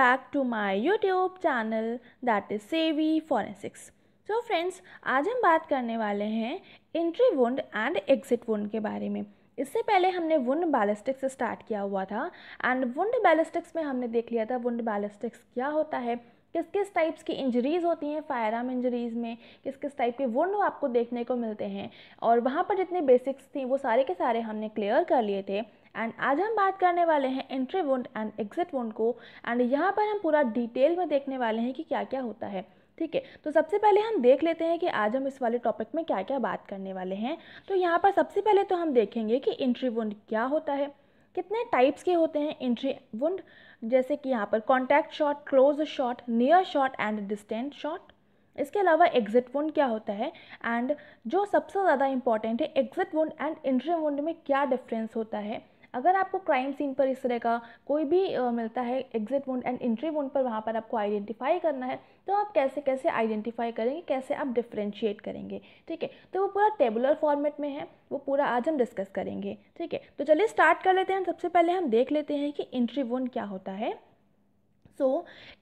back to my YouTube channel that is savvy forensics तो friends आज हम बात करने वाले हैं entry wound and exit wound के बारे में इससे पहले हमने वुंड बैलिस्टिक्स स्टार्ट किया हुआ था एंड वुंड बैलिस्टिक्स में हमने देख लिया था वुंड बैलिस्टिक्स क्या होता है किस किस टाइप्स की इंजरीज़ होती हैं फायर आर्म इंजरीज़ में किस किस टाइप के वुंड आपको देखने को मिलते हैं और वहाँ पर जितने बेसिक्स थी वो सारे के सारे हमने क्लियर कर लिए थे एंड आज हम बात करने वाले हैं entry wound and exit wound को एंड यहाँ पर हम पूरा डिटेल में देखने वाले हैं कि क्या क्या होता है ठीक है तो सबसे पहले हम देख लेते हैं कि आज हम इस वाले टॉपिक में क्या क्या बात करने वाले हैं तो यहाँ पर सबसे पहले तो हम देखेंगे कि एंट्री वुंड क्या होता है कितने टाइप्स के होते हैं एंट्री वुंड जैसे कि यहाँ पर contact shot close shot near shot and distant shot इसके अलावा एग्जिट वुंड क्या होता है एंड जो सबसे ज़्यादा इंपॉर्टेंट है exit wound and entry wound में क्या डिफरेंस होता है अगर आपको क्राइम सीन पर इस तरह का कोई भी मिलता है exit wound and entry wound पर वहाँ पर आपको आइडेंटिफाई करना है तो आप कैसे कैसे आइडेंटिफाई करेंगे कैसे आप डिफ्रेंशिएट करेंगे ठीक है तो वो पूरा टेबुलर फॉर्मेट में है वो पूरा आज हम डिस्कस करेंगे ठीक है तो चलिए स्टार्ट कर लेते हैं सबसे पहले हम देख लेते हैं कि एंट्री वोन क्या होता है so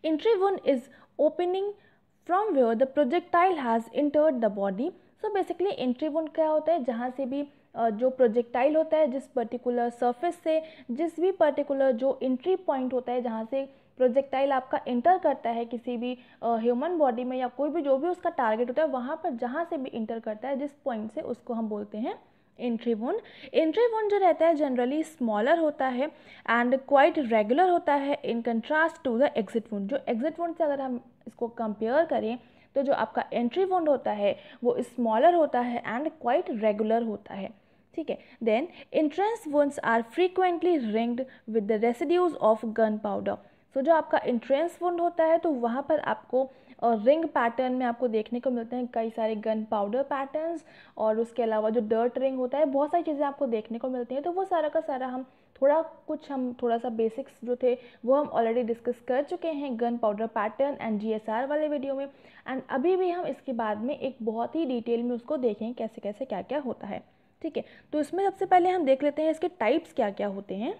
entry wound is opening from where the projectile has entered the body so basically entry wound क्या होता है जहाँ से भी जो प्रोजेक्टाइल होता है जिस पर्टिकुलर सरफेस से जिस भी पर्टिकुलर जो एंट्री पॉइंट होता है जहाँ से प्रोजेक्टाइल आपका एंटर करता है किसी भी ह्यूमन बॉडी में या कोई भी जो भी उसका टारगेट होता है वहाँ पर जहाँ से भी इंटर करता है जिस पॉइंट से उसको हम बोलते हैं एंट्री वुंड एंट्री वुंड जो रहता है जनरली स्मॉलर होता है एंड क्वाइट रेगुलर होता है in contrast to the exit wound जो एग्जिट वुंड से अगर हम इसको कंपेयर करें तो जो आपका एंट्री वोंड होता है वो स्मॉलर होता है एंड क्वाइट रेगुलर होता है ठीक है then entrance wounds are frequently ringed with the residues of gunpowder so जो आपका इंट्रेंस वंड होता है तो वहाँ पर आपको और रिंग पैटर्न में आपको देखने को मिलते हैं कई सारे गन पाउडर पैटर्न्स और उसके अलावा जो डर्ट रिंग होता है बहुत सारी चीज़ें आपको देखने को मिलती हैं तो वो सारा का सारा हम थोड़ा कुछ हम थोड़ा सा बेसिक्स जो थे वो हम ऑलरेडी डिस्कस कर चुके हैं gun powder pattern and GSR वाले वीडियो में एंड अभी भी हम इसके बाद में एक बहुत ही डिटेल में उसको देखें कैसे कैसे क्या क्या होता है ठीक है तो इसमें सबसे पहले हम देख लेते हैं इसके टाइप्स क्या क्या होते हैं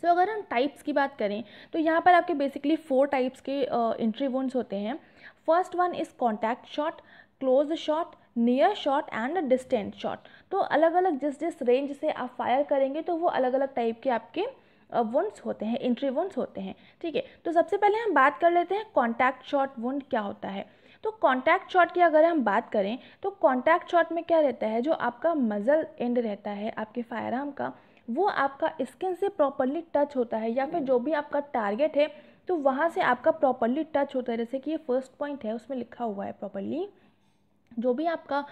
सो so, अगर हम टाइप्स की बात करें तो यहाँ पर आपके बेसिकली फोर टाइप्स के इंट्री uh, वोन्स होते हैं first one is contact shot close shot near shot and distant shot तो अलग अलग जिस जिस रेंज से आप फायर करेंगे तो वो अलग अलग टाइप के आपके वुंड्स uh, होते हैं इंट्री वुंड्स होते हैं ठीक है तो सबसे पहले हम बात कर लेते हैं कॉन्टैक्ट शॉट वुंड क्या होता है तो कॉन्टैक्ट शॉट की अगर हम बात करें तो कॉन्टैक्ट शॉट में क्या रहता है जो आपका मज़ल एंड रहता है आपके फायर आर्म का वो आपका स्किन से प्रॉपरली टच होता है या फिर जो भी आपका टारगेट है तो वहाँ से आपका प्रॉपरली टच होता है जैसे कि ये फर्स्ट पॉइंट है उसमें लिखा हुआ है प्रॉपरली जो भी आपका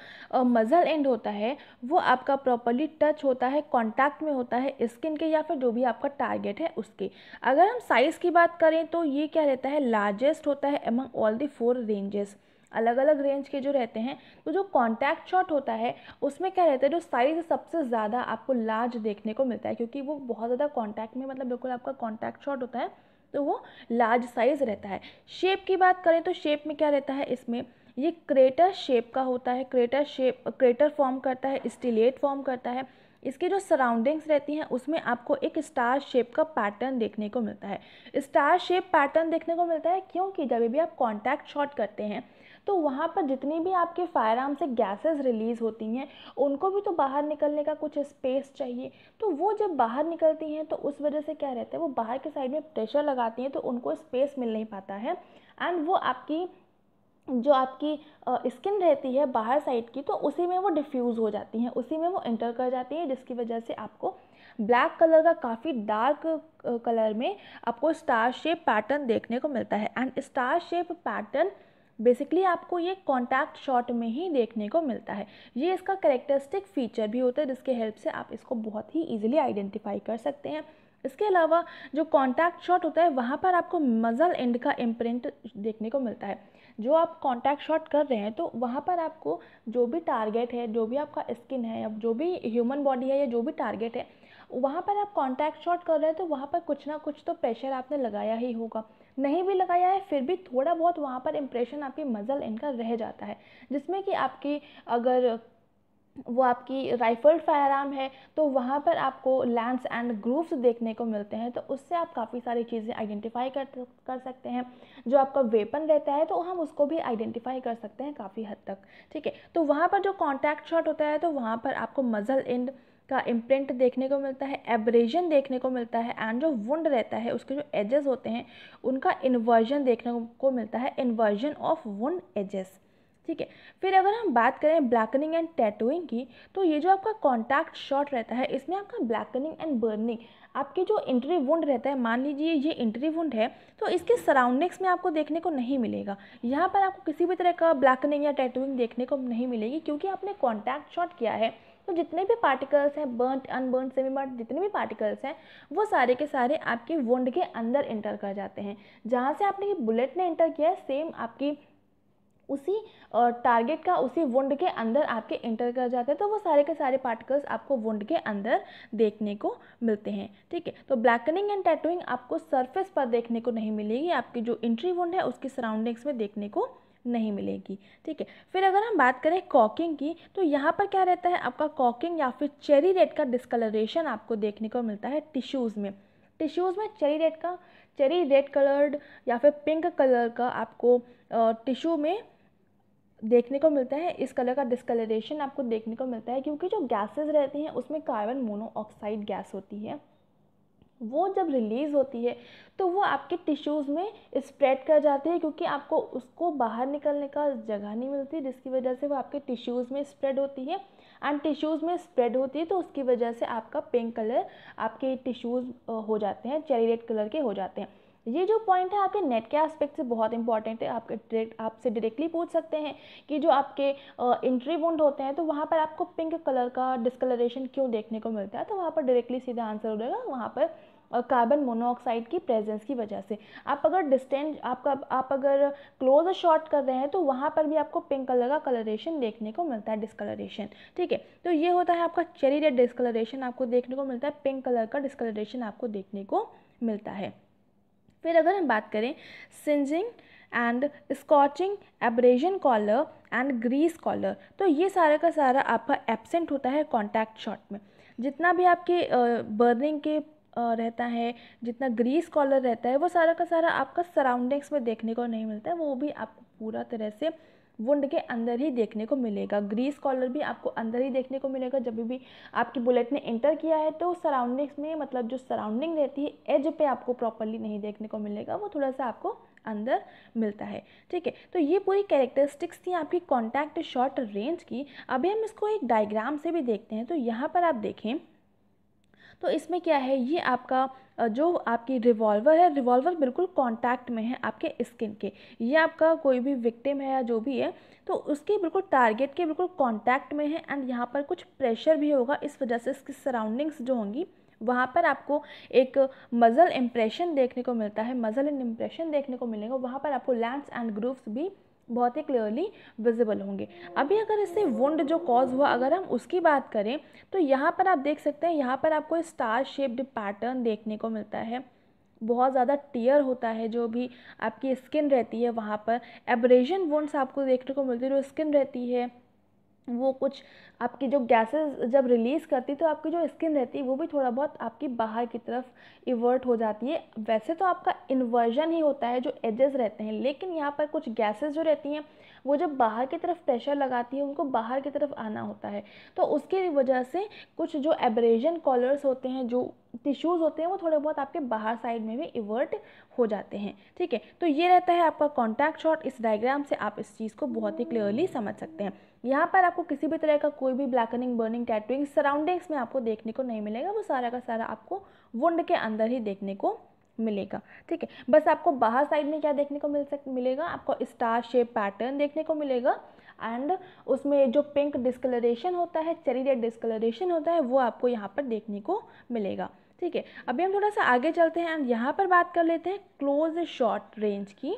मज़ल एंड होता है वो आपका प्रॉपरली टच होता है कांटेक्ट में होता है स्किन के या फिर जो भी आपका टारगेट है उसके अगर हम साइज़ की बात करें तो ये क्या रहता है लार्जेस्ट होता है among all the four ranges अलग अलग रेंज के जो रहते हैं तो जो कॉन्टैक्ट शॉट होता है उसमें क्या रहता है जो साइज़ सबसे ज़्यादा आपको लार्ज देखने को मिलता है क्योंकि वो बहुत ज़्यादा कॉन्टैक्ट में मतलब बिल्कुल आपका कॉन्टैक्ट शॉट होता है तो वो लार्ज साइज़ रहता है शेप की बात करें तो शेप में क्या रहता है इसमें ये क्रेटर शेप का होता है क्रेटर शेप क्रेटर फॉर्म करता है स्टिलेट फॉर्म करता है इसके जो सराउंडिंग्स रहती हैं उसमें आपको एक स्टार शेप का पैटर्न देखने को मिलता है स्टार शेप पैटर्न देखने को मिलता है क्योंकि जब भी आप कॉन्टैक्ट शॉट करते हैं तो वहाँ पर जितनी भी आपके फायर आर्म से गैसेस रिलीज़ होती हैं उनको भी तो बाहर निकलने का कुछ स्पेस चाहिए तो वो जब बाहर निकलती हैं तो उस वजह से क्या रहता है वो बाहर के साइड में प्रेशर लगाती हैं तो उनको स्पेस मिल नहीं पाता है एंड वो आपकी जो आपकी स्किन रहती है बाहर साइड की तो उसी में वो डिफ्यूज़ हो जाती हैं उसी में वो इंटर कर जाती हैं जिसकी वजह से आपको ब्लैक कलर का काफ़ी डार्क कलर में आपको स्टार शेप पैटर्न देखने को मिलता है and star shape pattern basically आपको ये कॉन्टैक्ट शॉट में ही देखने को मिलता है ये इसका करेक्टरिस्टिक फीचर भी होता है जिसके हेल्प से आप इसको बहुत ही ईजिली आइडेंटिफाई कर सकते हैं इसके अलावा जो कॉन्टैक्ट शॉट होता है वहाँ पर आपको मज़ल एंड का इम्प्रिंट देखने को मिलता है जो आप कॉन्टैक्ट शॉट कर रहे हैं तो वहाँ पर आपको जो भी टारगेट है जो भी आपका स्किन है या जो भी ह्यूमन बॉडी है या जो भी टारगेट है वहाँ पर आप कॉन्टैक्ट शॉट कर रहे हैं तो वहाँ पर कुछ ना कुछ तो प्रेशर आपने लगाया ही होगा नहीं भी लगाया है फिर भी थोड़ा बहुत वहाँ पर इम्प्रेशन आपकी मज़ल इनका रह जाता है जिसमें कि आपकी अगर वो आपकी राइफल्ड फायर आर्म है तो वहाँ पर आपको लैंड्स एंड ग्रूव्स देखने को मिलते हैं तो उससे आप काफ़ी सारी चीज़ें आइडेंटिफाई कर कर सकते हैं जो आपका वेपन रहता है तो हम उसको भी आइडेंटिफाई कर सकते हैं काफ़ी हद तक ठीक है तो वहाँ पर जो कॉन्टैक्ट शॉट होता है तो वहाँ पर आपको मज़ल एंड का इम्प्रिंट देखने को मिलता है एब्रेजन देखने को मिलता है एंड जो वुंड रहता है उसके जो एजेस होते हैं उनका इन्वर्जन देखने को मिलता है इन्वर्जन ऑफ वुंड एजेस ठीक है फिर अगर हम बात करें ब्लैकनिंग एंड टैटूइंग की तो ये जो आपका कॉन्टैक्ट शॉट रहता है इसमें आपका ब्लैकनिंग एंड बर्निंग आपके जो इंट्री वुंड रहता है मान लीजिए ये इंट्री वुंड है तो इसके सराउंडिंग्स में आपको देखने को नहीं मिलेगा यहाँ पर आपको किसी भी तरह का ब्लैकनिंग या टैटूइंग देखने को नहीं मिलेगी क्योंकि आपने कॉन्टैक्ट शॉट किया है तो जितने भी पार्टिकल्स हैं बर्न अनबर्न सेमी बर्न जितने भी पार्टिकल्स हैं वो सारे के सारे आपके वुंड के अंदर इंटर कर जाते हैं जहाँ से आपने ये बुलेट ने इंटर किया है सेम आपकी उसी टारगेट का उसी वुंड के अंदर आपके इंटर कर जाते हैं तो वो सारे के सारे पार्टिकल्स आपको वुंड के अंदर देखने को मिलते हैं ठीक है तो ब्लैकनिंग एंड टैटूइंग आपको सरफेस पर देखने को नहीं मिलेगी आपकी जो इंट्री वुंड है उसकी सराउंडिंग्स में देखने को नहीं मिलेगी ठीक है फिर अगर हम बात करें कॉकिंग की तो यहाँ पर क्या रहता है आपका कॉकिंग या फिर चेरी रेड का डिस्कलरेशन आपको देखने को मिलता है टिश्यूज़ में टिश्यूज़ में चेरी रेड का चेरी रेड कलर्ड या फिर पिंक कलर का आपको टिश्यू में देखने को मिलता है इस कलर का डिस्कलरेशन आपको देखने को मिलता है क्योंकि जो गैसेस रहती हैं उसमें कार्बन मोनोऑक्साइड गैस होती है वो जब रिलीज़ होती है तो वो आपके टिश्यूज़ में स्प्रेड कर जाती है क्योंकि आपको उसको बाहर निकलने का जगह नहीं मिलती जिसकी वजह से वो आपके टिश्यूज़ में स्प्रेड होती है एंड टिश्यूज़ में स्प्रेड होती है तो उसकी वजह से आपका पिंक कलर आपके टिश्यूज़ हो जाते हैं चेरी रेड कलर के हो जाते हैं ये जो पॉइंट है आपके नेट के एस्पेक्ट से बहुत इंपॉर्टेंट है आपके डायरेक्ट आपसे डायरेक्टली पूछ सकते हैं कि जो आपके इंट्री वुंड होते हैं तो वहाँ पर आपको पिंक कलर का डिस्कलरेशन क्यों देखने को मिलता है तो वहाँ पर डायरेक्टली सीधा आंसर हो जाएगा वहाँ पर कार्बन मोनोऑक्साइड की प्रेजेंस की वजह से आप अगर डिस्टेंस आपका आप अगर क्लोज शॉट कर रहे हैं तो वहाँ पर भी आपको पिंक कलर का कलरेशन देखने को मिलता है डिस्कलरेशन ठीक है तो ये होता है आपका चेरी रेड डिस्कलरेशन आपको देखने को मिलता है पिंक कलर का डिस्कलरेशन आपको देखने को मिलता है फिर अगर हम बात करें singeing and scorching abrasion collar and grease collar तो ये सारा का सारा आपका एबसेंट होता है कॉन्टैक्ट शॉट में जितना भी आपके बर्निंग के रहता है जितना ग्रीस कॉलर रहता है वो सारा का सारा आपका सराउंडिंग्स में देखने को नहीं मिलता है वो भी आपको पूरा तरह से वुंड के अंदर ही देखने को मिलेगा ग्रीस कॉलर भी आपको अंदर ही देखने को मिलेगा जब भी आपकी बुलेट ने एंटर किया है तो सराउंडिंग्स में मतलब जो सराउंडिंग रहती है एज पे आपको प्रॉपरली नहीं देखने को मिलेगा वो थोड़ा सा आपको अंदर मिलता है ठीक है तो ये पूरी कैरेक्टरिस्टिक्स थी आपकी कॉन्टैक्ट शॉर्ट रेंज की अभी हम इसको एक डायग्राम से भी देखते हैं तो यहाँ पर आप देखें तो इसमें क्या है ये आपका जो आपकी रिवॉल्वर है रिवॉल्वर बिल्कुल कांटेक्ट में है आपके स्किन के ये आपका कोई भी विक्टिम है या जो भी है तो उसके बिल्कुल टारगेट के बिल्कुल कांटेक्ट में है एंड यहाँ पर कुछ प्रेशर भी होगा इस वजह से इसकी सराउंडिंग्स जो होंगी वहाँ पर आपको एक मज़ल इम्प्रेशन देखने को मिलता है मज़ल एंड इम्प्रेशन देखने को मिलेगा वहाँ पर आपको लैंड्स एंड ग्रूव्स भी बहुत ही क्लियरली विजिबल होंगे अभी अगर इससे वुंड जो कॉज हुआ अगर हम उसकी बात करें तो यहाँ पर आप देख सकते हैं यहाँ पर आपको स्टार शेप्ड पैटर्न देखने को मिलता है बहुत ज़्यादा टीयर होता है जो भी आपकी स्किन रहती है वहाँ पर एब्रेजन वुंड्स आपको देखने को मिलती है जो स्किन रहती है वो कुछ आपकी जो गैसेस जब रिलीज़ करती तो आपकी जो स्किन रहती है वो भी थोड़ा बहुत आपकी बाहर की तरफ इवर्ट हो जाती है वैसे तो आपका इन्वर्जन ही होता है जो एजेस रहते हैं लेकिन यहाँ पर कुछ गैसेस जो रहती हैं वो जब बाहर की तरफ प्रेशर लगाती है उनको बाहर की तरफ आना होता है तो उसकी वजह से कुछ जो एब्रेजन कॉलर्स होते हैं जो टिश्यूज़ होते हैं वो थोड़े बहुत आपके बाहर साइड में भी इवर्ट हो जाते हैं ठीक है तो ये रहता है आपका कॉन्टैक्ट शॉट इस डायग्राम से आप इस चीज़ को बहुत ही क्लियरली समझ सकते हैं यहाँ पर आपको किसी भी तरह का कोई भी ब्लैकनिंग बर्निंग टैटूइंग सराउंडिंग्स में आपको देखने को नहीं मिलेगा वो सारा का सारा आपको वुंड के अंदर ही देखने को मिलेगा ठीक है बस आपको बाहर साइड में क्या देखने को मिल सक मिलेगा आपको स्टार शेप पैटर्न देखने को मिलेगा एंड उसमें जो पिंक डिस्कलरेशन होता है चेरी रेड डिस्कलरेशन होता है वो आपको यहाँ पर देखने को मिलेगा ठीक है अभी हम थोड़ा सा आगे चलते हैं एंड यहाँ पर बात कर लेते हैं क्लोज शॉर्ट रेंज की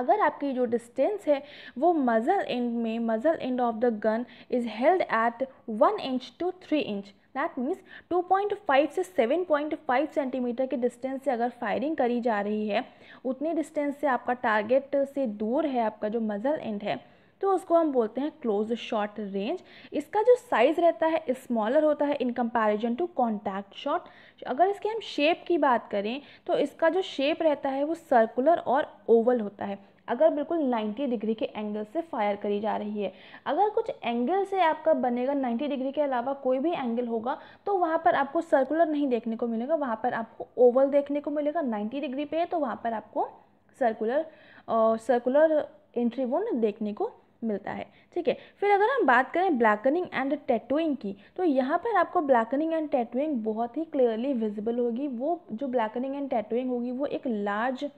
अगर आपकी जो डिस्टेंस है वो मज़ल एंड में muzzle end of the gun is held at one inch to three inch that means 2.5 से 7.5 सेंटीमीटर के डिस्टेंस से अगर फायरिंग करी जा रही है उतने डिस्टेंस से आपका टारगेट से दूर है आपका जो मज़ल एंड है तो उसको हम बोलते हैं क्लोज शॉट रेंज इसका जो साइज़ रहता है स्मॉलर होता है in comparison to contact shot अगर इसके हम शेप की बात करें तो इसका जो शेप रहता है वो सर्कुलर और ओवल होता है अगर बिल्कुल 90 डिग्री के एंगल से फायर करी जा रही है अगर कुछ एंगल से आपका बनेगा 90 डिग्री के अलावा कोई भी एंगल होगा तो वहाँ पर आपको सर्कुलर नहीं देखने को मिलेगा वहाँ पर आपको ओवल देखने को मिलेगा नाइन्टी डिग्री पे तो वहाँ पर आपको सर्कुलर सर्कुलर एंट्री वन देखने को मिलता है ठीक है फिर अगर हम बात करें ब्लैकनिंग एंड टैटूइंग की तो यहाँ पर आपको ब्लैकनिंग एंड टैटूइंग बहुत ही क्लियरली विजिबल होगी वो जो ब्लैकनिंग एंड टैटूइंग होगी वो एक लार्ज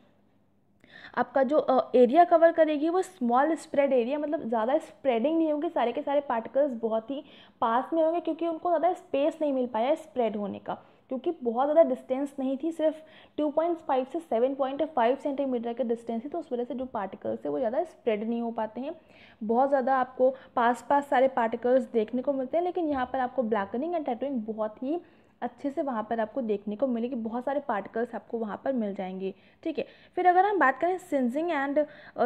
आपका जो एरिया कवर करेगी वो स्मॉल स्प्रेड एरिया मतलब ज़्यादा स्प्रेडिंग नहीं होगी सारे के सारे पार्टिकल्स बहुत ही पास में होंगे क्योंकि उनको ज़्यादा स्पेस नहीं मिल पाया स्प्रेड होने का क्योंकि बहुत ज़्यादा डिस्टेंस नहीं थी सिर्फ 2.5 से 7.5 सेंटीमीटर का डिस्टेंस थी तो उस वजह से जो पार्टिकल्स है वो ज़्यादा स्प्रेड नहीं हो पाते हैं बहुत ज़्यादा आपको पास पास सारे पार्टिकल्स देखने को मिलते हैं लेकिन यहाँ पर आपको ब्लैकनिंग एंड टैटोइंग बहुत ही अच्छे से वहाँ पर आपको देखने को मिलेगी बहुत सारे पार्टिकल्स आपको वहाँ पर मिल जाएंगे ठीक है फिर अगर हम बात करें singeing and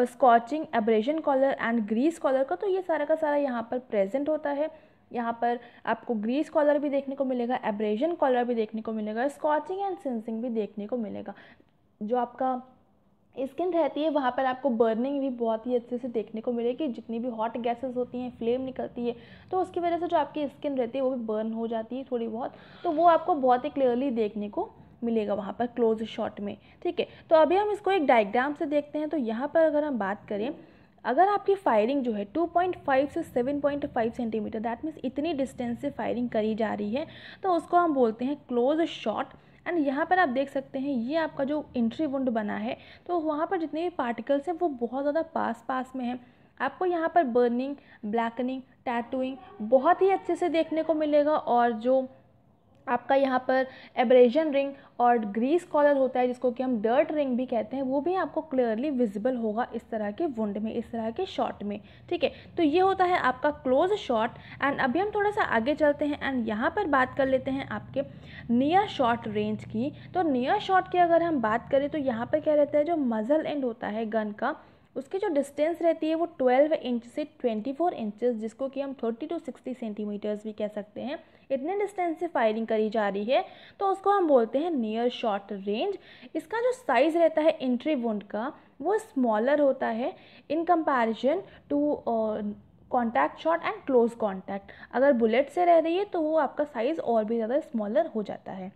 scorching abrasion collar and grease collar का तो ये सारा का सारा यहाँ पर प्रेजेंट होता है यहाँ पर आपको ग्रीस कॉलर भी देखने को मिलेगा एब्रेजन कॉलर भी देखने को मिलेगा स्कॉचिंग एंड सेंसिंग भी देखने को मिलेगा जो आपका स्किन रहती है वहाँ पर आपको बर्निंग भी बहुत ही अच्छे से देखने को मिलेगी जितनी भी हॉट गैसेस होती हैं फ्लेम निकलती है तो उसकी वजह से जो आपकी स्किन रहती है वो भी बर्न हो जाती है थोड़ी बहुत तो वो आपको बहुत ही क्लियरली देखने को मिलेगा वहाँ पर क्लोज शॉट में ठीक है तो अभी हम इसको एक डायग्राम से देखते हैं तो यहाँ पर अगर हम बात करें अगर आपकी फायरिंग जो है 2.5 से 7.5 सेंटीमीटर दैट मीन्स इतनी डिस्टेंस से फायरिंग करी जा रही है तो उसको हम बोलते हैं क्लोज शॉट एंड यहाँ पर आप देख सकते हैं ये आपका जो इंट्री वुंड बना है तो वहाँ पर जितने भी पार्टिकल्स हैं वो बहुत ज़्यादा पास पास में हैं आपको यहाँ पर बर्निंग ब्लैकनिंग टैटूइंग बहुत ही अच्छे से देखने को मिलेगा और जो आपका यहाँ पर एब्रेजन रिंग और ग्रीस कॉलर होता है जिसको कि हम डर्ट रिंग भी कहते हैं वो भी आपको क्लियरली विजिबल होगा इस तरह के वुंड में इस तरह के शॉट में ठीक है तो ये होता है आपका क्लोज शॉट एंड अभी हम थोड़ा सा आगे चलते हैं एंड यहाँ पर बात कर लेते हैं आपके नियर शॉट रेंज की तो नियर शॉट की अगर हम बात करें तो यहाँ पर क्या रहता है जो मज़ल एंड होता है गन का उसकी जो डिस्टेंस रहती है वो 12 इंच से 24 फोर इंचज़ जिसको कि हम 30 टू 60 सेंटीमीटर्स भी कह सकते हैं इतने डिस्टेंस से फायरिंग करी जा रही है तो उसको हम बोलते हैं नियर शॉर्ट रेंज इसका जो साइज़ रहता है इंट्री वुंड का वो स्मॉलर होता है in comparison to contact shot and close contact अगर बुलेट से रह रही है तो वो आपका साइज़ और भी ज़्यादा स्मॉलर हो जाता है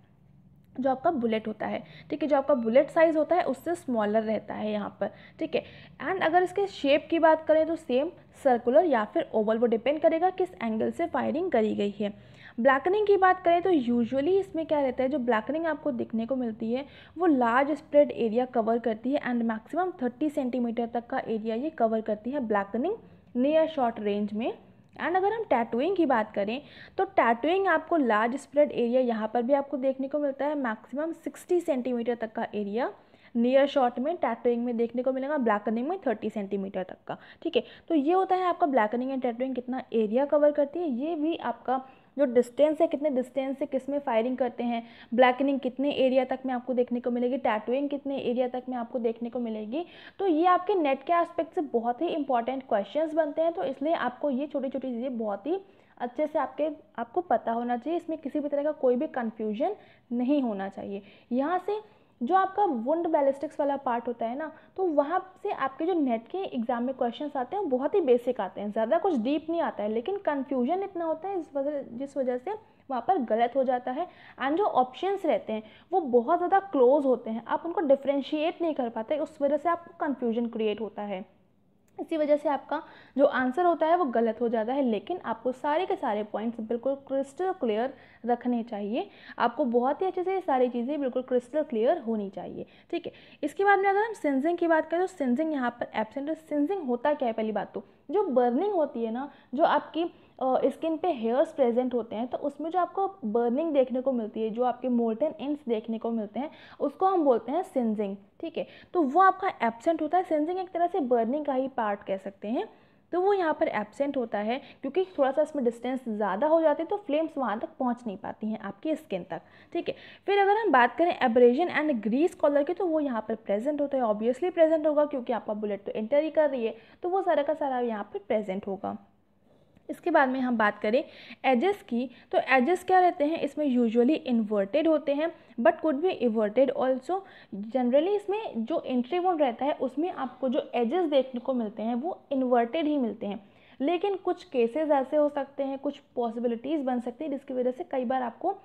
जो आपका बुलेट होता है ठीक है जो आपका बुलेट साइज़ होता है उससे स्मॉलर रहता है यहाँ पर ठीक है एंड अगर इसके शेप की बात करें तो सेम सर्कुलर या फिर ओवल वो डिपेंड करेगा किस एंगल से फायरिंग करी गई है ब्लैकनिंग की बात करें तो यूजुअली इसमें क्या रहता है जो ब्लैकनिंग आपको दिखने को मिलती है वो लार्ज स्प्रेड एरिया कवर करती है एंड मैक्सिमम थर्टी सेंटीमीटर तक का एरिया ये कवर करती है ब्लैकनिंग नियर शॉर्ट रेंज में एंड अगर हम टैटूइंग की बात करें तो टैटूइंग आपको लार्ज स्प्रेड एरिया यहाँ पर भी आपको देखने को मिलता है मैक्सिमम 60 सेंटीमीटर तक का एरिया नियर शॉट में टैटूइंग में देखने को मिलेगा ब्लैकनिंग में 30 सेंटीमीटर तक का ठीक है तो ये होता है आपका ब्लैकनिंग एंड टैटूइंग कितना एरिया कवर करती है ये भी आपका जो डिस्टेंस है कितने डिस्टेंस से किस में फायरिंग करते हैं ब्लैकनिंग कितने एरिया तक में आपको देखने को मिलेगी टैटूइंग कितने एरिया तक में आपको देखने को मिलेगी तो ये आपके नेट के एस्पेक्ट से बहुत ही इंपॉर्टेंट क्वेश्चन बनते हैं तो इसलिए आपको ये छोटी छोटी चीज़ें बहुत ही अच्छे से आपके आपको पता होना चाहिए इसमें किसी भी तरह का कोई भी कन्फ्यूजन नहीं होना चाहिए यहाँ से जो आपका वुंड बैलिस्टिक्स वाला पार्ट होता है ना तो वहाँ से आपके जो नेट के एग्जाम में क्वेश्चन आते हैं बहुत ही बेसिक आते हैं ज़्यादा कुछ डीप नहीं आता है लेकिन कन्फ्यूजन इतना होता है इस वजह जिस वजह से वहाँ पर गलत हो जाता है एंड जो ऑप्शंस रहते हैं वो बहुत ज़्यादा क्लोज होते हैं आप उनको डिफ्रेंशिएट नहीं कर पाते उस वजह से आपको कन्फ्यूजन क्रिएट होता है इसी वजह से आपका जो आंसर होता है वो गलत हो जाता है लेकिन आपको सारे के सारे पॉइंट्स बिल्कुल क्रिस्टल क्लियर रखने चाहिए आपको बहुत ही अच्छे से ये सारी चीज़ें बिल्कुल क्रिस्टल क्लियर होनी चाहिए ठीक है इसके बाद में अगर हम सेंसिंग की बात करें तो सेंसिंग यहाँ पर एबसेंट सेंसिंग होता क्या है पहली बात तो जो बर्निंग होती है ना जो आपकी स्किन पे हेयर्स प्रेजेंट होते हैं तो उसमें जो आपको बर्निंग देखने को मिलती है जो आपके मोल्टन एंड्स देखने को मिलते हैं उसको हम बोलते हैं सेंजिंग ठीक है तो वो आपका एबसेंट होता है सेंजिंग एक तरह से बर्निंग का ही पार्ट कह सकते हैं तो वो यहाँ पर एबसेंट होता है क्योंकि थोड़ा सा इसमें डिस्टेंस ज़्यादा हो जाती है तो फ्लेम्स वहाँ तक पहुँच नहीं पाती हैं आपकी स्किन तक ठीक है फिर अगर हम बात करें एब्रेजन एंड ग्रीस कॉलर की तो वो यहाँ पर प्रेजेंट होता है ऑब्वियसली प्रेजेंट होगा क्योंकि आपका बुलेट तो एंटर ही कर रही है तो वो सारा का सारा यहाँ पर प्रेजेंट होगा इसके बाद में हम बात करें एजेस की तो एजेस क्या रहते हैं इसमें यूजुअली इन्वर्टेड होते हैं बट कुड भी इवर्टेड ऑल्सो जनरली इसमें जो एंट्री वोन रहता है उसमें आपको जो एजेस देखने को मिलते हैं वो इन्वर्टेड ही मिलते हैं लेकिन कुछ केसेस ऐसे हो सकते हैं कुछ पॉसिबिलिटीज़ बन सकती हैं जिसकी वजह से कई बार आपको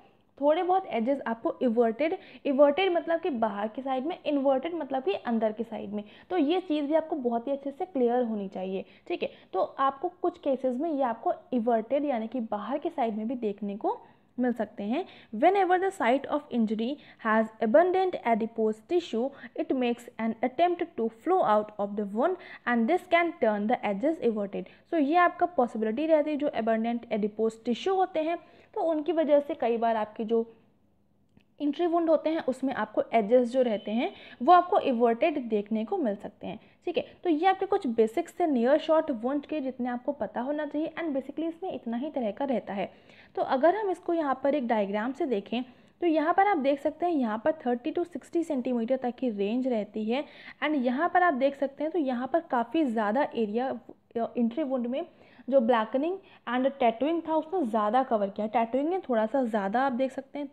थोड़े बहुत एजेस आपको इवर्टेड इवर्टेड मतलब कि बाहर की साइड में इन्वर्टेड मतलब कि अंदर की साइड में तो ये चीज़ भी आपको बहुत ही अच्छे से क्लियर होनी चाहिए ठीक है तो आपको कुछ केसेस में ये आपको इवर्टेड यानी कि बाहर की साइड में भी देखने को मिल सकते हैं whenever the site of injury has abundant adipose tissue it makes an attempt to flow out of the wound and this can turn the edges everted so ये आपका पॉसिबिलिटी रहती है जो एबंडेंट एडिपोज टिश्यू होते हैं तो उनकी वजह से कई बार आपके जो इंट्री वुंड होते हैं उसमें आपको एजेस जो रहते हैं वो आपको इवर्टेड देखने को मिल सकते हैं ठीक है तो ये आपके कुछ बेसिक्स से नियर शॉर्ट वुंड के जितने आपको पता होना चाहिए एंड बेसिकली इसमें इतना ही तरह का रहता है तो अगर हम इसको यहाँ पर एक डायग्राम से देखें तो यहाँ पर आप देख सकते हैं यहाँ पर 30 टू 60 सेंटीमीटर तक की रेंज रहती है एंड यहाँ पर आप देख सकते हैं तो यहाँ पर काफ़ी ज़्यादा एरिया इंट्री वुंड में जो ब्लैकनिंग एंड टैटूइंग था उसने ज़्यादा कवर किया टैटूइंग ने थोड़ा सा ज़्यादा आप देख सकते हैं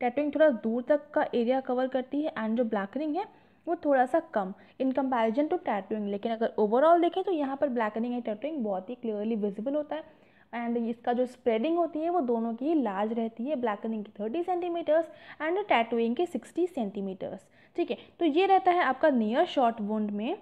टैटूइंग थोड़ा दूर तक का एरिया कवर करती है एंड जो ब्लैकनिंग है वो थोड़ा सा कम इन कंपैरिजन टू टैटूइंग लेकिन अगर ओवरऑल देखें तो यहाँ पर ब्लैकनिंग एंड टैटूइंग बहुत ही क्लियरली विजिबल होता है एंड इसका जो स्प्रेडिंग होती है वो दोनों की ही लार्ज रहती है ब्लैकनिंग की थर्टी सेंटीमीटर्स एंड टैटूइंग के सिक्सटी सेंटीमीटर्स ठीक है तो ये रहता है आपका नियर शॉर्ट वोंड में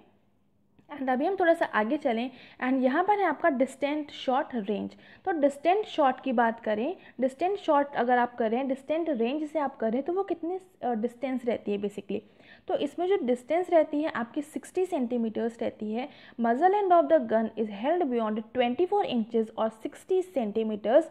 एंड अभी हम थोड़ा सा आगे चलें एंड यहाँ पर है आपका डिस्टेंट शॉट रेंज तो डिस्टेंट शॉट की बात करें डिस्टेंट शॉट अगर आप करें डिस्टेंट रेंज से आप करें तो वो कितनी डिस्टेंस रहती है बेसिकली तो इसमें जो डिस्टेंस रहती है आपकी 60 सेंटीमीटर्स रहती है muzzle end of the gun is held beyond 24 four और 60 centimetres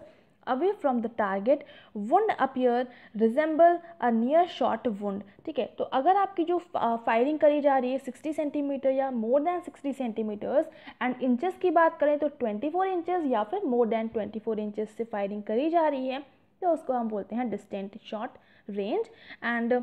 away from the target wound appear resemble a near short wound ठीक है तो अगर आपकी जो फायरिंग करी जा रही है 60 सेंटीमीटर या more than 60 centimetres and inches की बात करें तो 24 इंचज़ या फिर मोर देन 24 इंचज़ से फायरिंग करी जा रही है तो उसको हम बोलते हैं डिस्टेंट शॉर्ट रेंज एंड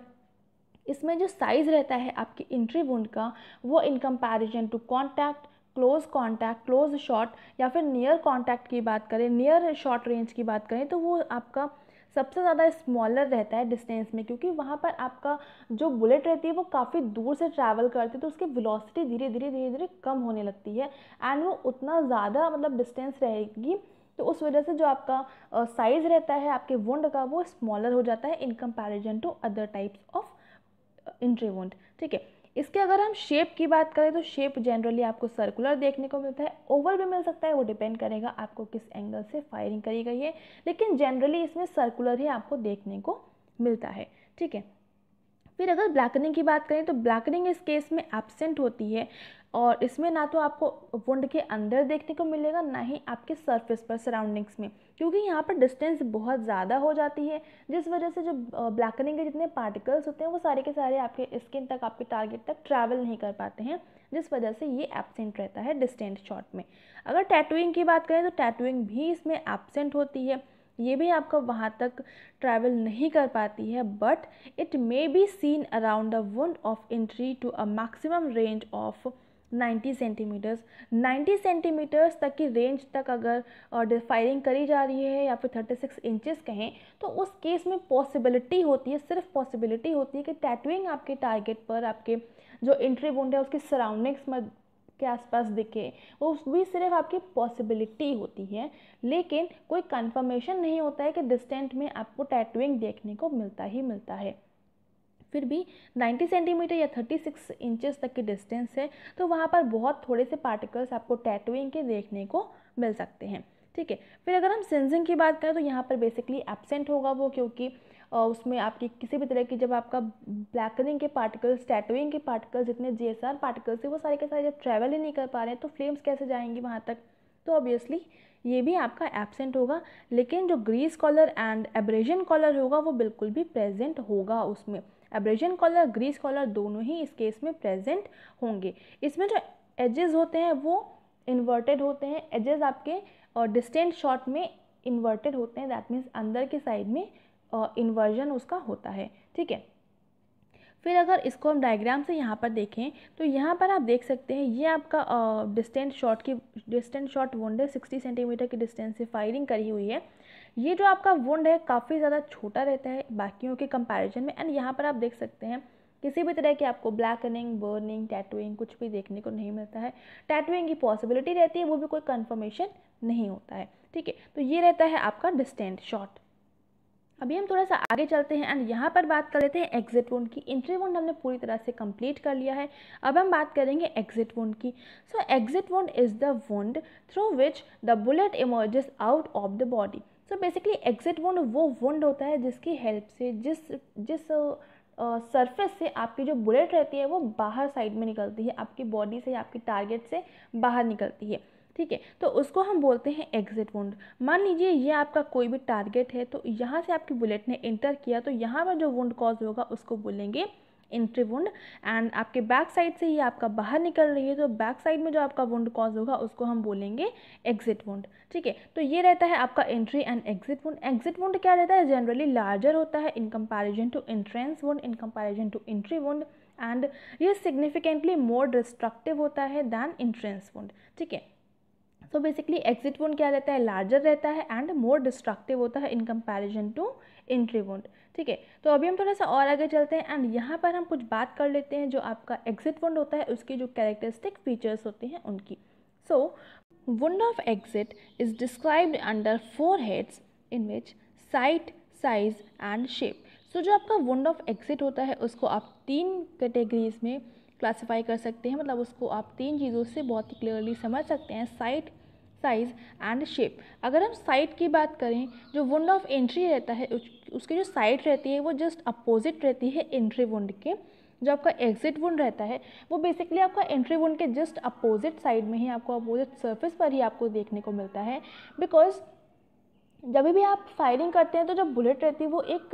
इसमें जो साइज़ रहता है आपकी इंट्री वुंड का वो in comparison to contact close contact close shot या फिर नियर कांटेक्ट की बात करें नियर शॉट रेंज की बात करें तो वो आपका सबसे ज़्यादा स्मॉलर रहता है डिस्टेंस में क्योंकि वहाँ पर आपका जो बुलेट रहती है वो काफ़ी दूर से ट्रैवल करती है तो उसकी वेलोसिटी धीरे धीरे धीरे धीरे कम होने लगती है एंड वो उतना ज़्यादा मतलब डिस्टेंस रहेगी तो उस वजह से जो आपका साइज़ रहता है आपके वुंड का वो स्मॉलर हो जाता है in comparison to other types of entry wound ठीक है इसके अगर हम शेप की बात करें तो शेप जनरली आपको सर्कुलर देखने को मिलता है ओवल भी मिल सकता है वो डिपेंड करेगा आपको किस एंगल से फायरिंग करी गई है लेकिन जनरली इसमें सर्कुलर ही आपको देखने को मिलता है ठीक है फिर अगर ब्लैकनिंग की बात करें तो ब्लैकनिंग इस केस में एबसेंट होती है और इसमें ना तो आपको वुंड के अंदर देखने को मिलेगा ना ही आपके सरफेस पर सराउंडिंग्स में क्योंकि यहाँ पर डिस्टेंस बहुत ज़्यादा हो जाती है जिस वजह से जो ब्लैकनिंग के जितने पार्टिकल्स होते हैं वो सारे के सारे आपके स्किन तक आपके टारगेट तक ट्रैवल नहीं कर पाते हैं जिस वजह से ये एबसेंट रहता है डिस्टेंट शॉट में अगर टैटूइंग की बात करें तो टैटूइंग भी इसमें एबसेंट होती है ये भी आपका वहाँ तक ट्रैवल नहीं कर पाती है but it may be seen around the wound of entry to a maximum range of 90 centimetres 90 centimetres तक की रेंज तक अगर फायरिंग करी जा रही है या फिर 36 इंचज़ कहें तो उस केस में पॉसिबिलिटी होती है सिर्फ पॉसिबिलिटी होती है कि टैटूइंग आपके टारगेट पर आपके जो एंट्री वोंड है उसकी सराउंडिंग्स में के आसपास दिखे वो भी सिर्फ आपकी पॉसिबिलिटी होती है लेकिन कोई कंफर्मेशन नहीं होता है कि डिस्टेंट में आपको टैटूइंग देखने को मिलता ही मिलता है फिर भी 90 सेंटीमीटर या 36 इंचज़ तक की डिस्टेंस है तो वहाँ पर बहुत थोड़े से पार्टिकल्स आपको टैटोइंग के देखने को मिल सकते हैं ठीक है फिर अगर हम सेंसिंग की बात करें तो यहाँ पर बेसिकली एबसेंट होगा वो क्योंकि उसमें आपकी किसी भी तरह की जब आपका ब्लैकनिंग के पार्टिकल्स टैटोइंग के पार्टिकल्स जितने जी एस आर पार्टिकल्स थे वो सारे के सारे जब ट्रैवल ही नहीं कर पा रहे हैं तो फ्लेम्स कैसे जाएंगी वहाँ तक तो ऑब्वियसली ये भी आपका एबसेंट होगा लेकिन जो grease collar and abrasion collar होगा वो बिल्कुल भी प्रेजेंट होगा उसमें एब्रेजन कॉलर ग्रीस कॉलर दोनों ही इस केस में प्रेजेंट होंगे इसमें जो एजेस होते हैं वो इन्वर्टेड होते हैं एजेस आपके डिस्टेंट शॉर्ट में इन्वर्टेड होते हैं दैट मीन्स अंदर के साइड में इन्वर्जन उसका होता है ठीक है फिर अगर इसको हम डायग्राम से यहाँ पर देखें तो यहाँ पर आप देख सकते हैं ये आपका डिस्टेंट शॉट की डिस्टेंट शॉट वनडे 60 सेंटीमीटर की डिस्टेंस से फायरिंग करी हुई है ये जो आपका वुंड है काफ़ी ज़्यादा छोटा रहता है बाकियों के कंपैरिजन में एंड यहाँ पर आप देख सकते हैं किसी भी तरह की आपको ब्लैकनिंग बर्निंग टैटूइंग कुछ भी देखने को नहीं मिलता है टैटूइंग की पॉसिबिलिटी रहती है वो भी कोई कन्फर्मेशन नहीं होता है ठीक है तो ये रहता है आपका डिस्टेंट शॉट अभी हम थोड़ा सा आगे चलते हैं एंड यहाँ पर बात कर लेते हैं एग्जिट वोन की इंट्री वोन हमने पूरी तरह से कंप्लीट कर लिया है अब हम बात करेंगे एग्जिट वोन की so exit wound is the wound through which the bullet emerges out of the body so basically exit wound वो वंड होता है जिसकी हेल्प से जिस जिस सरफेस uh, से आपकी जो बुलेट रहती है वो बाहर साइड में निकलती है आपकी बॉडी से या आपकी टारगेट से बाहर निकलती है ठीक है तो उसको हम बोलते हैं एग्जिट वंड मान लीजिए ये आपका कोई भी टारगेट है तो यहाँ से आपकी बुलेट ने इंटर किया तो यहाँ पर जो वंड कॉज होगा उसको बोलेंगे एंट्री वुंड एंड आपके बैक साइड से ही आपका बाहर निकल रही है तो बैक साइड में जो आपका वुंड कॉज होगा उसको हम बोलेंगे एग्जिट वुंड ठीक है तो ये रहता है आपका entry and exit wound exit wound क्या रहता है जनरली लार्जर होता है in comparison to entrance wound in comparison to entry wound and ये सिग्निफिकेंटली मोर डिस्ट्रक्टिव होता है दैन इंट्रेंस वुंड ठीक है सो बेसिकली एग्जिट वोंड क्या रहता है लार्जर रहता है एंड मोर डिस्ट्रक्टिव होता है in comparison to entry wound ठीक है तो अभी हम थोड़ा सा और आगे चलते हैं एंड यहाँ पर हम कुछ बात कर लेते हैं जो आपका एग्जिट वुंड होता है उसकी जो कैरेक्टरिस्टिक फीचर्स होती हैं उनकी so wound of exit is described under four heads in which site size and shape so जो आपका वुंड ऑफ एग्जिट होता है उसको आप तीन कैटेगरीज में क्लासीफाई कर सकते हैं मतलब उसको आप तीन चीज़ों से बहुत ही क्लियरली समझ सकते हैं साइट साइज़ एंड शेप अगर हम साइड की बात करें जो वुंड ऑफ एंट्री रहता है उसकी जो साइड रहती है वो जस्ट अपोजिट रहती है एंट्री वुंड के जो आपका एग्जिट वुंड रहता है वो बेसिकली आपका एंट्री वुंड के जस्ट अपोजिट साइड में ही आपको अपोजिट सर्फिस पर ही आपको देखने को मिलता है बिकॉज जब भी आप फायरिंग करते हैं तो जो बुलेट रहती है वो एक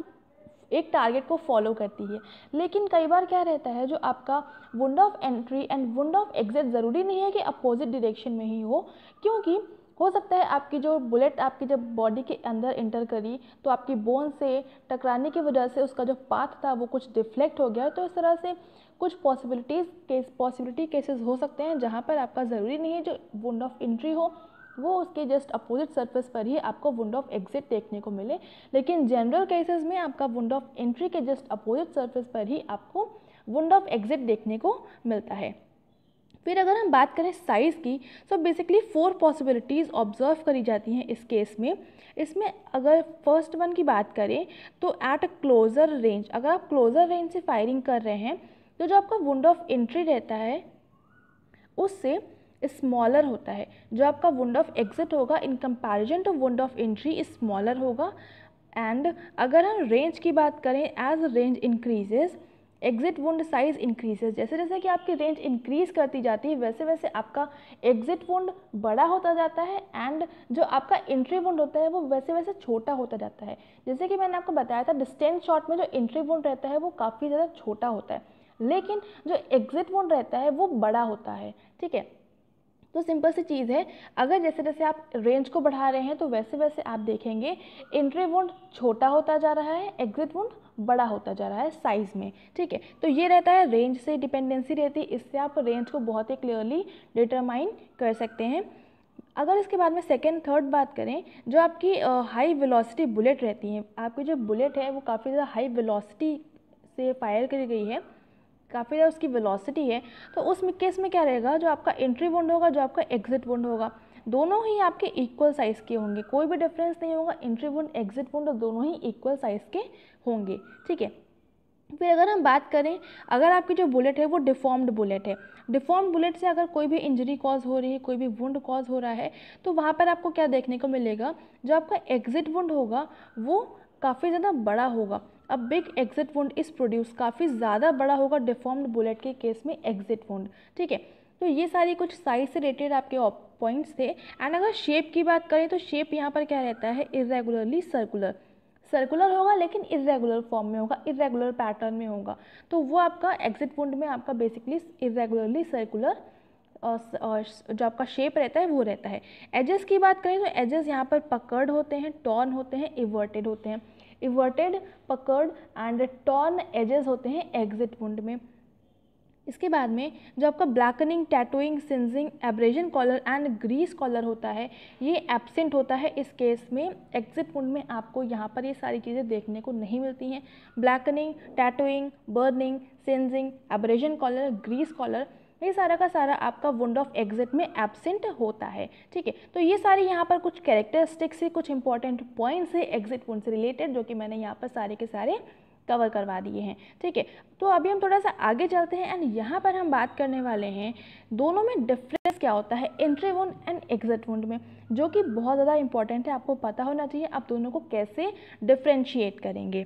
एक टारगेट को फॉलो करती है लेकिन कई बार क्या रहता है जो आपका wound of entry and wound of exit ज़रूरी नहीं है कि अपोजिट डिरेक्शन में ही हो क्योंकि हो सकता है आपकी जो बुलेट आपकी जब बॉडी के अंदर इंटर करी तो आपकी बोन से टकराने की वजह से उसका जो पाथ था वो कुछ डिफ्लेक्ट हो गया तो इस तरह से कुछ पॉसिबिलिटीज़ केस पॉसिबिलिटी केसेस हो सकते हैं जहाँ पर आपका ज़रूरी नहीं है जो वुंड ऑफ इंट्री हो वो उसके जस्ट अपोजिट सरफेस पर ही आपको वुंड ऑफ एग्जिट देखने को मिले लेकिन जनरल केसेस में आपका वुंड ऑफ एंट्री के जस्ट अपोजिट सरफेस पर ही आपको वुंड ऑफ एग्जिट देखने को मिलता है फिर अगर हम बात करें साइज़ की तो बेसिकली फोर पॉसिबिलिटीज़ ऑब्जर्व करी जाती हैं इस केस में इसमें अगर फर्स्ट वन की बात करें तो एट अ क्लोज़र रेंज अगर आप क्लोज़र रेंज से फायरिंग कर रहे हैं तो जो आपका वुंड ऑफ एंट्री रहता है उससे स्मॉलर होता है जो आपका वुंड ऑफ एग्जिट होगा in comparison to wound of entry smaller होगा एंड अगर हम रेंज की बात करें as range increases exit wound size increases जैसे जैसे कि आपकी रेंज इंक्रीज करती जाती है वैसे वैसे आपका एग्जिट वुंड बड़ा होता जाता है एंड जो आपका एंट्री वुंड होता है वो वैसे वैसे छोटा होता जाता है जैसे कि मैंने आपको बताया था डिस्टेंस शॉट में जो एंट्री वुंड रहता है वो काफ़ी ज़्यादा छोटा होता है लेकिन जो एग्जिट वुंड रहता है वो बड़ा होता है ठीक है तो सिंपल सी चीज़ है अगर जैसे जैसे आप रेंज को बढ़ा रहे हैं तो वैसे वैसे आप देखेंगे इंट्री वोंड छोटा होता जा रहा है एग्जिट वोंड बड़ा होता जा रहा है साइज़ में ठीक है तो ये रहता है रेंज से डिपेंडेंसी रहती है इससे आप रेंज को बहुत ही क्लियरली डिटरमाइन कर सकते हैं अगर इसके बाद में सेकेंड थर्ड बात करें जो आपकी हाई वेलोसिटी बुलेट रहती है आपकी जो बुलेट है वो काफ़ी ज़्यादा हाई वेलोसिटी से फायर करी गई है काफ़ी ज़्यादा उसकी वेलोसिटी है तो उस केस में क्या रहेगा जो आपका एंट्री वुंड होगा जो आपका एग्जिट वुंड होगा दोनों ही आपके इक्वल साइज़ के होंगे कोई भी डिफरेंस नहीं होगा एंट्री वुंड एग्जिट वुंड दोनों ही इक्वल साइज़ के होंगे ठीक है फिर अगर हम बात करें अगर आपकी जो बुलेट है वो डिफॉर्म्ड बुलेट है डिफॉर्म बुलेट से अगर कोई भी इंजरी कॉज हो रही है कोई भी वुंड कॉज हो रहा है तो वहाँ पर आपको क्या देखने को मिलेगा जो आपका एग्जिट वुंड होगा वो काफ़ी ज़्यादा बड़ा होगा अब big exit wound is produce काफ़ी ज़्यादा बड़ा होगा डिफॉर्म्ड बुलेट के केस में एग्जिट वोंड ठीक है तो ये सारी कुछ साइज से रिलेटेड आपके पॉइंट्स थे एंड अगर शेप की बात करें तो शेप यहाँ पर क्या रहता है इरेगुलरली सर्कुलर सर्कुलर होगा लेकिन इरेगुलर फॉर्म में होगा इरेगुलर पैटर्न में होगा तो वो आपका एग्जिट वुंड में आपका बेसिकली इरेगुलरली सर्कुलर जो आपका शेप रहता है वो रहता है एजेस की बात करें तो एजेस यहाँ पर पकड़ होते हैं टॉर्न होते हैं इवर्टेड होते हैं everted puckered and torn edges होते हैं एग्जिट पुंड में इसके बाद में जो आपका blackening tattooing singeing abrasion collar and grease collar होता है ये एबसेंट होता है इस केस में एग्जिट पुंड में आपको यहाँ पर ये सारी चीज़ें देखने को नहीं मिलती हैं blackening tattooing burning singeing abrasion collar grease collar ये सारा का सारा आपका वुंड ऑफ एग्जिट में एबसेंट होता है ठीक है तो ये सारे यहाँ पर कुछ कैरेक्टरिस्टिक्स है कुछ इंपॉर्टेंट पॉइंट्स है एग्जिट वुंड से रिलेटेड जो कि मैंने यहाँ पर सारे के सारे कवर करवा दिए हैं ठीक है तो अभी हम थोड़ा सा आगे चलते हैं एंड यहाँ पर हम बात करने वाले हैं दोनों में डिफरेंस क्या होता है entry wound and exit wound में जो कि बहुत ज़्यादा इंपॉर्टेंट है आपको पता होना चाहिए आप दोनों को कैसे डिफ्रेंशिएट करेंगे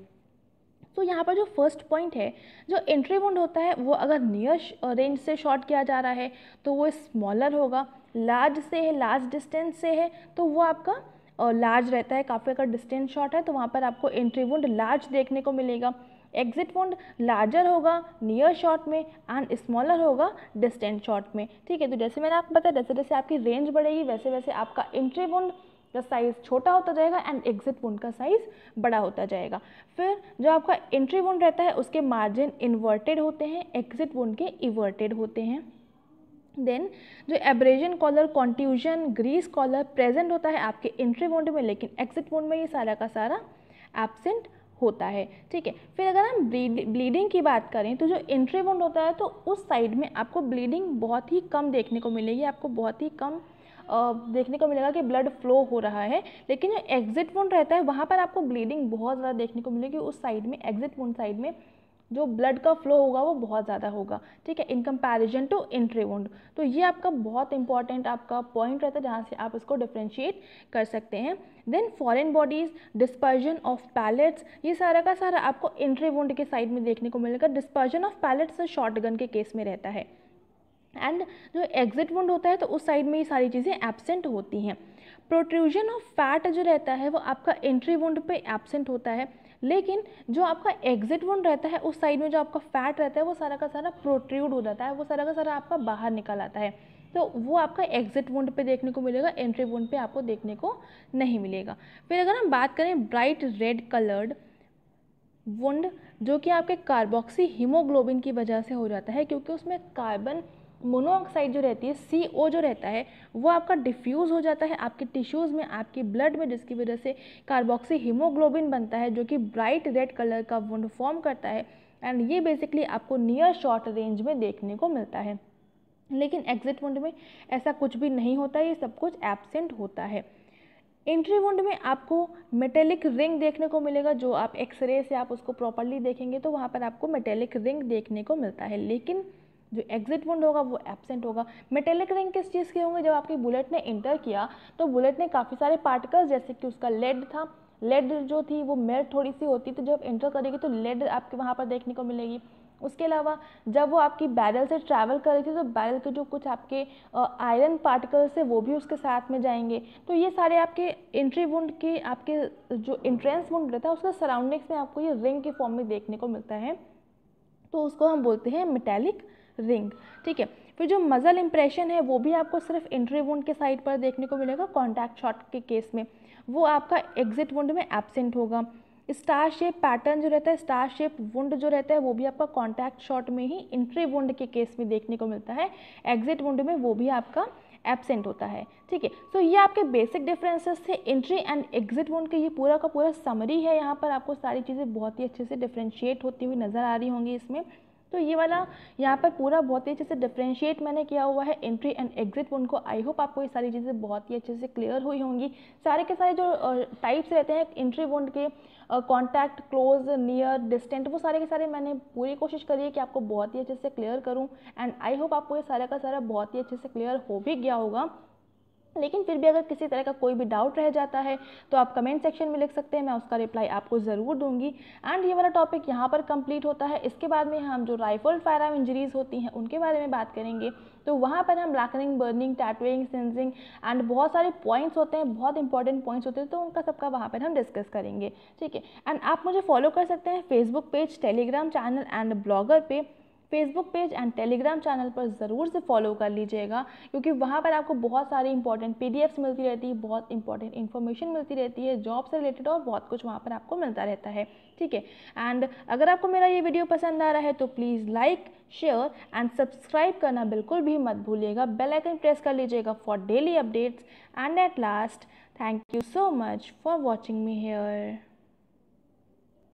तो यहाँ पर जो फर्स्ट पॉइंट है जो एंट्री वुंड होता है वो अगर नियर रेंज से शॉट किया जा रहा है तो वो स्मॉलर होगा लार्ज से है लार्ज डिस्टेंस से है तो वो आपका लार्ज रहता है काफ़ी अगर डिस्टेंस शॉट है तो वहाँ पर आपको एंट्री वुंड लार्ज देखने को मिलेगा एग्जिट वुंड लार्जर होगा नियर शॉट में एंड स्मॉलर होगा डिस्टेंस शॉट में ठीक है तो जैसे मैंने आपको बताया जैसे जैसे आपकी रेंज बढ़ेगी वैसे वैसे आपका एंट्री वुंड का साइज़ छोटा होता जाएगा एंड एग्जिट वुंड का साइज़ बड़ा होता जाएगा फिर जो आपका एंट्री वुंड रहता है उसके मार्जिन इन्वर्टेड होते हैं एग्जिट वुंड के इवर्टेड होते हैं देन जो abrasion collar contusion grease collar present होता है आपके एंट्री वोंड में लेकिन एग्जिट वोंड में ये सारा का सारा एबसेंट होता है ठीक है फिर अगर हम ब्लीडिंग की बात करें तो जो एंट्री वोंड होता है तो उस साइड में आपको ब्लीडिंग बहुत ही कम देखने को मिलेगी आपको बहुत ही कम देखने को मिलेगा कि ब्लड फ्लो हो रहा है लेकिन जो एग्जिट वोन रहता है वहाँ पर आपको ब्लीडिंग बहुत ज़्यादा देखने को मिलेगी उस साइड में एग्जिट वोन साइड में जो ब्लड का फ्लो होगा वो बहुत ज़्यादा होगा ठीक है इन कंपैरिजन टू इंट्री वंड तो ये आपका बहुत इंपॉर्टेंट आपका पॉइंट रहता है जहाँ से आप इसको डिफ्रेंशिएट कर सकते हैं then foreign bodies dispersion of pellets ये सारा का सारा आपको इंट्री वंड के साइड में देखने को मिलेगा dispersion of pellets shotgun के केस में रहता है एंड जो एग्जिट वुंड होता है तो उस साइड में ये सारी चीज़ें एबसेंट होती हैं प्रोट्रूजन ऑफ फैट जो रहता है वो आपका एंट्री वुंड पे एबसेंट होता है लेकिन जो आपका एग्जिट वुंड रहता है उस साइड में जो आपका फैट रहता है वो सारा का सारा प्रोट्रूड हो जाता है वो सारा का सारा आपका बाहर निकल आता है तो वो आपका एग्जिट वुंड पे देखने को मिलेगा एंट्री वुंड पे आपको देखने को नहीं मिलेगा फिर अगर हम बात करें ब्राइट रेड कलर्ड वुंड जो कि आपके कार्बोक्सी हीमोग्लोबिन की वजह से हो जाता है क्योंकि उसमें कार्बन मोनोऑक्साइड जो रहती है सी ओ जो रहता है वो आपका डिफ्यूज़ हो जाता है आपके टिश्यूज़ में आपके ब्लड में जिसकी वजह से कार्बोक्सी हीमोग्लोबिन बनता है जो कि ब्राइट रेड कलर का वुंड फॉर्म करता है एंड ये बेसिकली आपको नियर शॉर्ट रेंज में देखने को मिलता है लेकिन एग्जिट वुंड में ऐसा कुछ भी नहीं होता ये सब कुछ एबसेंट होता है एंट्री वुंड में आपको मेटेलिक रिंग देखने को मिलेगा जो आप एक्सरे से आप उसको प्रॉपरली देखेंगे तो वहाँ पर आपको मेटेलिक रिंग देखने को मिलता है लेकिन जो एग्जिट वुंड होगा वो एबसेंट होगा मेटेलिक रिंग किस चीज़ के होंगे जब आपकी बुलेट ने इंटर किया तो बुलेट ने काफ़ी सारे पार्टिकल्स जैसे कि उसका लेड था लेड जो थी वो मेल्ट थोड़ी सी होती तो जब इंटर करेगी तो लेड आपके वहाँ पर देखने को मिलेगी उसके अलावा जब वो आपकी बैरल से ट्रैवल कर रही थी तो बैरल के जो कुछ आपके आयरन पार्टिकल्स है वो भी उसके साथ में जाएंगे तो ये सारे आपके एंट्री वुंड के आपके जो इंट्रेंस वुंड रहता है उसके सराउंडिंग्स में आपको ये रिंग के फॉर्म में देखने को मिलता है तो उसको हम बोलते हैं मेटेलिक रिंग ठीक है फिर जो मज़ल इंप्रेशन है वो भी आपको सिर्फ इंट्री वुंड के साइड पर देखने को मिलेगा कॉन्टैक्ट शॉट के केस में वो आपका एग्जिट वुंड में एबसेंट होगा स्टार शेप पैटर्न जो रहता है स्टार शेप वुंड जो रहता है वो भी आपका कॉन्टैक्ट शॉट में ही इंट्री वुंड के केस में देखने को मिलता है एग्जिट वुंड में वो भी आपका एबसेंट होता है ठीक है सो ये आपके बेसिक डिफरेंसेस थे एंट्री एंड एग्जिट वुंड के ये पूरा का पूरा समरी है यहाँ पर आपको सारी चीज़ें बहुत ही अच्छे से डिफ्रेंशिएट होती हुई नज़र आ रही होंगी इसमें तो ये वाला यहाँ पर पूरा बहुत ही अच्छे से डिफ्रेंशिएट मैंने किया हुआ है एंट्री एंड एग्जिट उनको आई होप आपको ये सारी चीज़ें बहुत ही अच्छे से क्लियर हुई होंगी सारे के सारे जो टाइप्स रहते हैं एंट्री वोंड के कॉन्टैक्ट क्लोज नियर डिस्टेंट वो सारे के सारे मैंने पूरी कोशिश करी है कि आपको बहुत ही अच्छे से क्लियर करूँ एंड आई होप आपको ये सारा का सारा बहुत ही अच्छे से क्लियर हो भी गया होगा लेकिन फिर भी अगर किसी तरह का कोई भी डाउट रह जाता है तो आप कमेंट सेक्शन में लिख सकते हैं मैं उसका रिप्लाई आपको ज़रूर दूंगी एंड ये वाला टॉपिक यहाँ पर कंप्लीट होता है इसके बाद में हम जो राइफल फायर आर्म इंजरीज़ होती हैं उनके बारे में बात करेंगे तो वहाँ पर हम blackening burning tattooing singeing and बहुत सारे पॉइंट्स होते हैं बहुत इंपॉर्टेंट पॉइंट्स होते हैं तो उनका सबका वहाँ पर हम डिस्कस करेंगे ठीक है एंड आप मुझे फॉलो कर सकते हैं Facebook page Telegram channel and Blogger पर Facebook page and Telegram channel पर ज़रूर से फॉलो कर लीजिएगा क्योंकि वहाँ पर आपको बहुत सारी इंपॉर्टेंट पी मिलती रहती है बहुत इंपॉर्टेंट इन्फॉर्मेशन मिलती रहती है जॉब से रिलेटेड और बहुत कुछ वहाँ पर आपको मिलता रहता है ठीक है एंड अगर आपको मेरा ये वीडियो पसंद आ रहा है तो please like share and subscribe करना बिल्कुल भी मत भूलिएगा बेल आइकन प्रेस कर लीजिएगा for daily updates and at last thank you so much for watching me hair